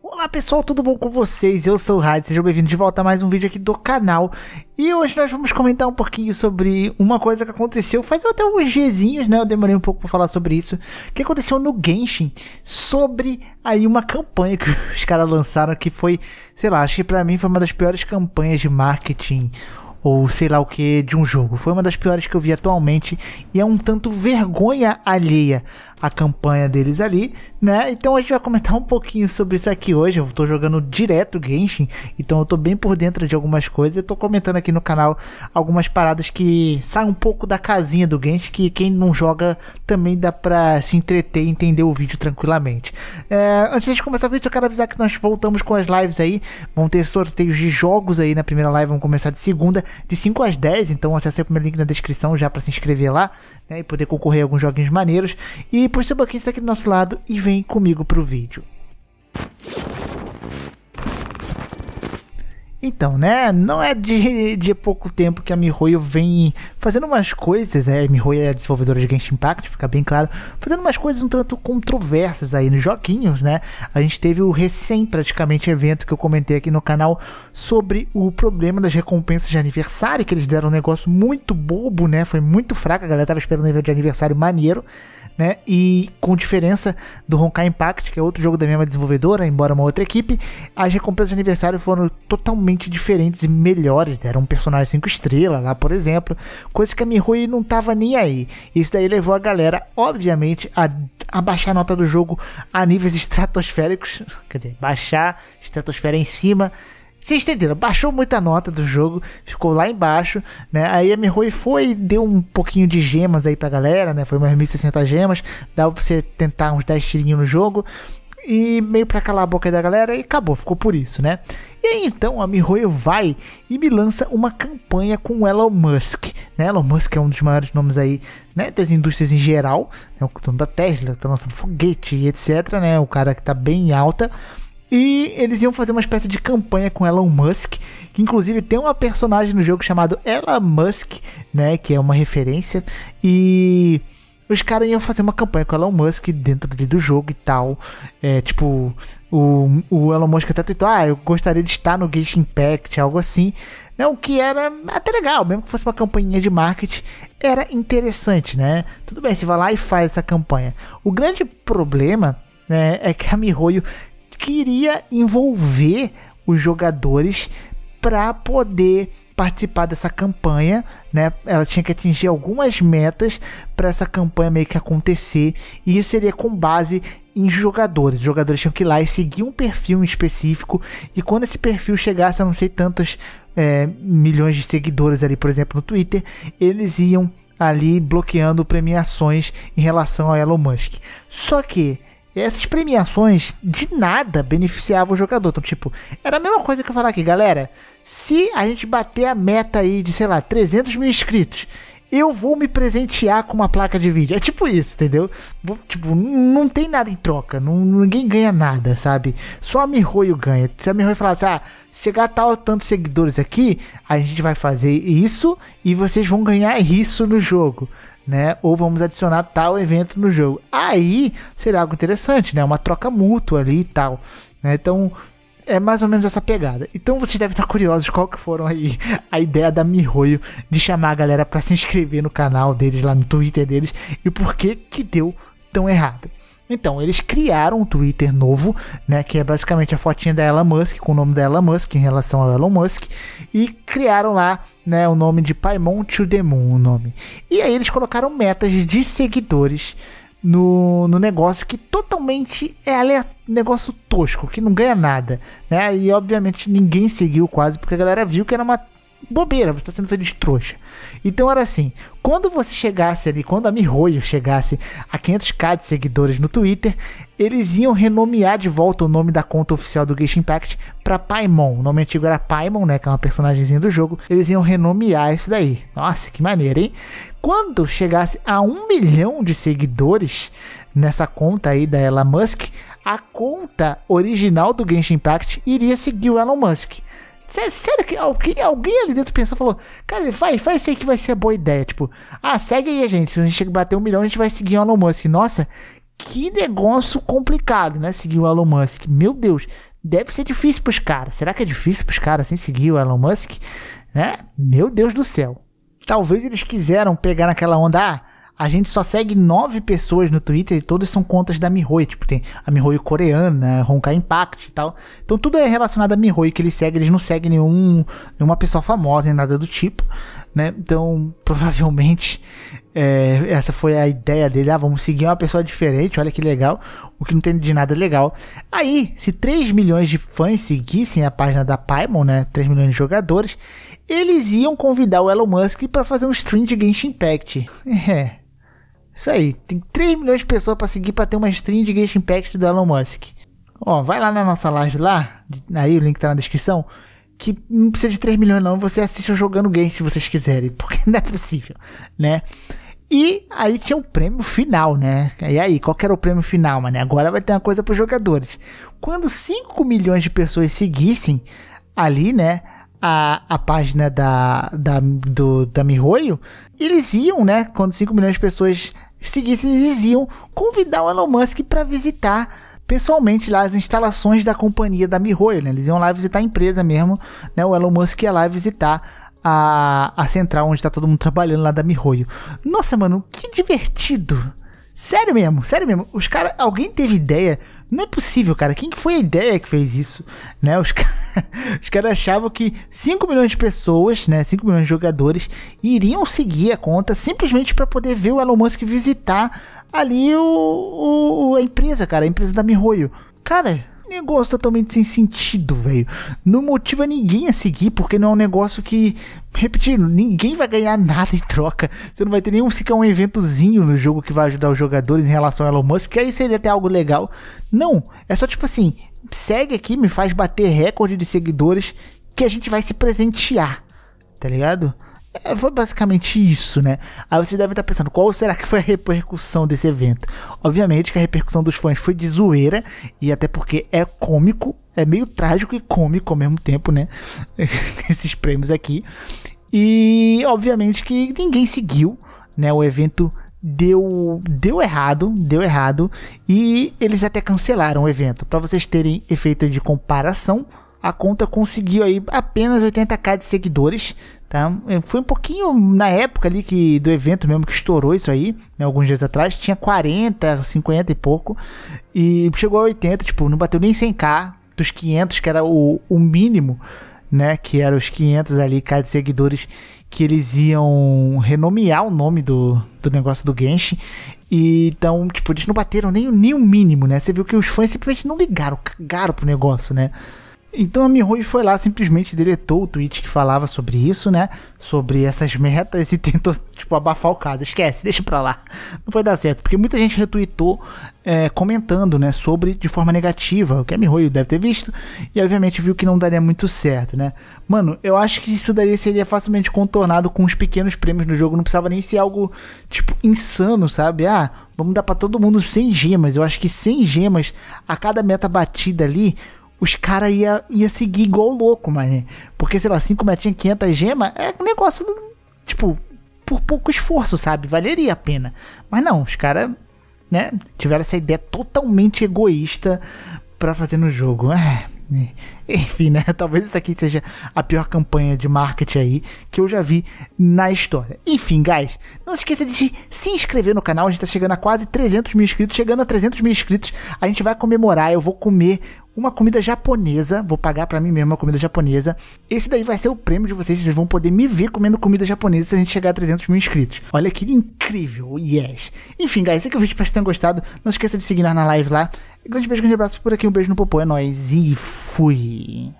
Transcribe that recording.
Olá pessoal, tudo bom com vocês? Eu sou o Hyde, sejam bem-vindos de volta a mais um vídeo aqui do canal. E hoje nós vamos comentar um pouquinho sobre uma coisa que aconteceu faz até uns diazinhos, né? Eu demorei um pouco para falar sobre isso. O que aconteceu no Genshin sobre aí uma campanha que os caras lançaram que foi, sei lá, acho que pra mim foi uma das piores campanhas de marketing ou sei lá o que de um jogo. Foi uma das piores que eu vi atualmente e é um tanto vergonha alheia a campanha deles ali, né? Então a gente vai comentar um pouquinho sobre isso aqui hoje. Eu tô jogando direto Genshin, então eu tô bem por dentro de algumas coisas. Eu tô comentando aqui no canal algumas paradas que saem um pouco da casinha do Genshin, que quem não joga também dá pra se entreter e entender o vídeo tranquilamente. É, antes de começar o vídeo, eu quero avisar que nós voltamos com as lives aí. Vão ter sorteios de jogos aí na primeira live, vão começar de segunda de 5 às 10, então acesse o primeiro link na descrição já para se inscrever lá né, e poder concorrer a alguns joguinhos maneiros. E por seu banquinho está aqui do nosso lado e vem comigo pro vídeo. Então, né? Não é de, de pouco tempo que a MiHoYo vem fazendo umas coisas. Né? a MiHoYo é a desenvolvedora de Genshin Impact, fica bem claro. Fazendo umas coisas um tanto controversas aí nos joguinhos, né? A gente teve o recém, praticamente, evento que eu comentei aqui no canal sobre o problema das recompensas de aniversário, que eles deram um negócio muito bobo, né? Foi muito fraco, a galera tava esperando um evento de aniversário maneiro né? E com diferença do Honkai Impact, que é outro jogo da mesma desenvolvedora, embora uma outra equipe, as recompensas de aniversário foram totalmente diferentes e melhores. Né? Era um personagem 5 estrelas lá, por exemplo, coisa que a Mihui não tava nem aí. Isso daí levou a galera, obviamente, a, a baixar a nota do jogo a níveis estratosféricos, quer dizer, baixar estratosfera em cima vocês entenderam? Baixou muita nota do jogo, ficou lá embaixo, né? Aí a Mihoy foi e deu um pouquinho de gemas aí pra galera, né? Foi umas 1060 gemas, dava pra você tentar uns 10 tirinhos no jogo. E meio pra calar a boca da galera e acabou, ficou por isso, né? E aí então a Mihoyo vai e me lança uma campanha com o Elon Musk, né? Elon Musk é um dos maiores nomes aí, né? Das indústrias em geral, é né? o dono da Tesla, tá lançando foguete e etc, né? O cara que tá bem alta. E eles iam fazer uma espécie de campanha com Elon Musk, que inclusive tem uma personagem no jogo chamado Elon Musk, né, que é uma referência, e os caras iam fazer uma campanha com o Elon Musk dentro do jogo e tal. É, tipo, o, o Elon Musk até tentou, ah, eu gostaria de estar no Gate Impact, algo assim. Né? O que era até legal, mesmo que fosse uma campanha de marketing, era interessante, né? Tudo bem, você vai lá e faz essa campanha. O grande problema né, é que a MiHoYo queria envolver os jogadores para poder participar dessa campanha, né? Ela tinha que atingir algumas metas para essa campanha meio que acontecer, e isso seria com base em jogadores. Os jogadores tinham que ir lá e seguir um perfil específico, e quando esse perfil chegasse a não sei tantas é, milhões de seguidores ali, por exemplo, no Twitter, eles iam ali bloqueando premiações em relação a Elon Musk. Só que essas premiações de nada beneficiavam o jogador. Então, tipo, era a mesma coisa que eu falar aqui, galera. Se a gente bater a meta aí de, sei lá, 300 mil inscritos eu vou me presentear com uma placa de vídeo. É tipo isso, entendeu? Vou, tipo, não tem nada em troca. Não, ninguém ganha nada, sabe? Só a Mihoyo ganha. Se a Mihoyo falar, assim, ah, chegar a tal tantos seguidores aqui, a gente vai fazer isso e vocês vão ganhar isso no jogo. Né? Ou vamos adicionar tal evento no jogo. Aí será algo interessante, né? Uma troca mútua ali e tal. Né? Então, é mais ou menos essa pegada. Então vocês devem estar curiosos qual que foram aí a ideia da Mihoyo de chamar a galera para se inscrever no canal deles, lá no Twitter deles, e por que que deu tão errado. Então, eles criaram um Twitter novo, né, que é basicamente a fotinha da Elon Musk, com o nome da Elon Musk em relação ao Elon Musk, e criaram lá, né, o nome de Paimon to the Moon, o nome. E aí eles colocaram metas de seguidores no, no negócio que totalmente é aleatório, negócio tosco, que não ganha nada, né? E obviamente ninguém seguiu quase, porque a galera viu que era uma bobeira, você está sendo feito de trouxa. Então era assim, quando você chegasse ali, quando a Mihoyo chegasse a 500k de seguidores no Twitter, eles iam renomear de volta o nome da conta oficial do Genshin Impact para Paimon. O nome antigo era Paimon, né, que é uma personagemzinha do jogo. Eles iam renomear isso daí. Nossa, que maneira, hein? Quando chegasse a um milhão de seguidores nessa conta aí da Elon Musk, a conta original do Genshin Impact iria seguir o Elon Musk. Sério, sério que alguém, alguém ali dentro pensou falou, cara, vai, faz isso aí que vai ser boa ideia. Tipo, ah, segue aí a gente. Se a gente bater um milhão, a gente vai seguir o Elon Musk. Nossa, que negócio complicado, né? Seguir o Elon Musk. Meu Deus, deve ser difícil pros caras. Será que é difícil pros caras assim seguir o Elon Musk? Né? Meu Deus do céu. Talvez eles quiseram pegar naquela onda, ah, a gente só segue nove pessoas no Twitter e todas são contas da Mihoi. Tipo, tem a Mihoi coreana, Honkai Impact e tal. Então tudo é relacionado a Mihoi que eles seguem. Eles não seguem nenhum, nenhuma pessoa famosa, nem nada do tipo. Né? Então, provavelmente, é, essa foi a ideia dele. Ah, vamos seguir uma pessoa diferente, olha que legal. O que não tem de nada legal. Aí, se 3 milhões de fãs seguissem a página da Paimon, né? 3 milhões de jogadores, eles iam convidar o Elon Musk para fazer um stream de Genshin Impact. É. Isso aí, tem 3 milhões de pessoas para seguir para ter uma stream de Gate Impact do Elon Musk. Ó, vai lá na nossa live lá, aí o link tá na descrição, que não precisa de 3 milhões não, você assiste jogando game se vocês quiserem, porque não é possível, né? E aí tinha o prêmio final, né? E aí, qual que era o prêmio final, mano? Agora vai ter uma coisa para os jogadores. Quando 5 milhões de pessoas seguissem ali, né? A, a página da, da, do, da Mihoyo, eles iam, né? Quando 5 milhões de pessoas seguissem eles iam convidar o Elon Musk para visitar pessoalmente lá as instalações da companhia da Mirror, né? Eles iam lá visitar a empresa mesmo, né? O Elon Musk ia lá visitar a, a central onde está todo mundo trabalhando lá da MiHoYo. Nossa, mano, que divertido! Sério mesmo, sério mesmo. Os caras, alguém teve ideia não é possível, cara. Quem que foi a ideia que fez isso? Né? Os, car os caras achavam que 5 milhões de pessoas, né, 5 milhões de jogadores iriam seguir a conta simplesmente para poder ver o Elon Musk visitar ali o, o, a empresa, cara, a empresa da MiHoYo. Cara, negócio totalmente sem sentido, velho. Não motiva ninguém a seguir, porque não é um negócio que, repetindo, ninguém vai ganhar nada em troca. Você não vai ter nenhum sequer um eventozinho no jogo que vai ajudar os jogadores em relação a Elon Musk, que aí seria até algo legal. Não, é só tipo assim, segue aqui, me faz bater recorde de seguidores que a gente vai se presentear, tá ligado? É, foi basicamente isso, né? Aí você deve estar tá pensando, qual será que foi a repercussão desse evento? Obviamente que a repercussão dos fãs foi de zoeira, e até porque é cômico, é meio trágico e cômico ao mesmo tempo, né? Esses prêmios aqui. E obviamente que ninguém seguiu, né? O evento deu deu errado, deu errado e eles até cancelaram o evento. Para vocês terem efeito de comparação, a conta conseguiu aí apenas 80k de seguidores, tá? É, foi um pouquinho na época ali que do evento mesmo que estourou isso aí, né, alguns dias atrás, tinha 40, 50 e pouco e chegou a 80, tipo, não bateu nem 100k dos 500 que era o, o mínimo, né, que eram os 500 ali k de seguidores que eles iam renomear o nome do, do negócio do Genshin. E, então, tipo, eles não bateram nem, nem o mínimo, né? Você viu que os fãs simplesmente não ligaram, cagaram pro negócio, né? Então a Mihui foi lá, simplesmente deletou o tweet que falava sobre isso, né? Sobre essas metas e tentou, tipo, abafar o caso. Esquece, deixa pra lá. Não vai dar certo. Porque muita gente retweetou é, comentando, né? Sobre de forma negativa, o que a Mihui deve ter visto. E obviamente viu que não daria muito certo, né? Mano, eu acho que isso daria seria facilmente contornado com os pequenos prêmios no jogo. Não precisava nem ser algo, tipo, insano, sabe? Ah, vamos dar para todo mundo 100 gemas. Eu acho que 100 gemas a cada meta batida ali os caras ia, ia seguir igual louco, mas né? Porque, sei lá, 5 metinhas, 500 gemas é um negócio, tipo, por pouco esforço, sabe? Valeria a pena. Mas não, os caras, né, tiveram essa ideia totalmente egoísta para fazer no jogo. É. Né? Enfim, né? Talvez isso aqui seja a pior campanha de marketing aí que eu já vi na história. Enfim, guys, não se esqueça de se inscrever no canal. A gente tá chegando a quase 300 mil inscritos. Chegando a 300 mil inscritos, a gente vai comemorar. Eu vou comer uma comida japonesa. Vou pagar para mim mesmo uma comida japonesa. Esse daí vai ser o prêmio de vocês. Vocês vão poder me ver comendo comida japonesa se a gente chegar a 300 mil inscritos. Olha que incrível, yes. Enfim, guys, esse é o vídeo. Espero que tenham gostado. Não esqueça de seguir na live lá. Grande beijo, grande abraço por aqui. Um beijo no popô. É nóis e fui.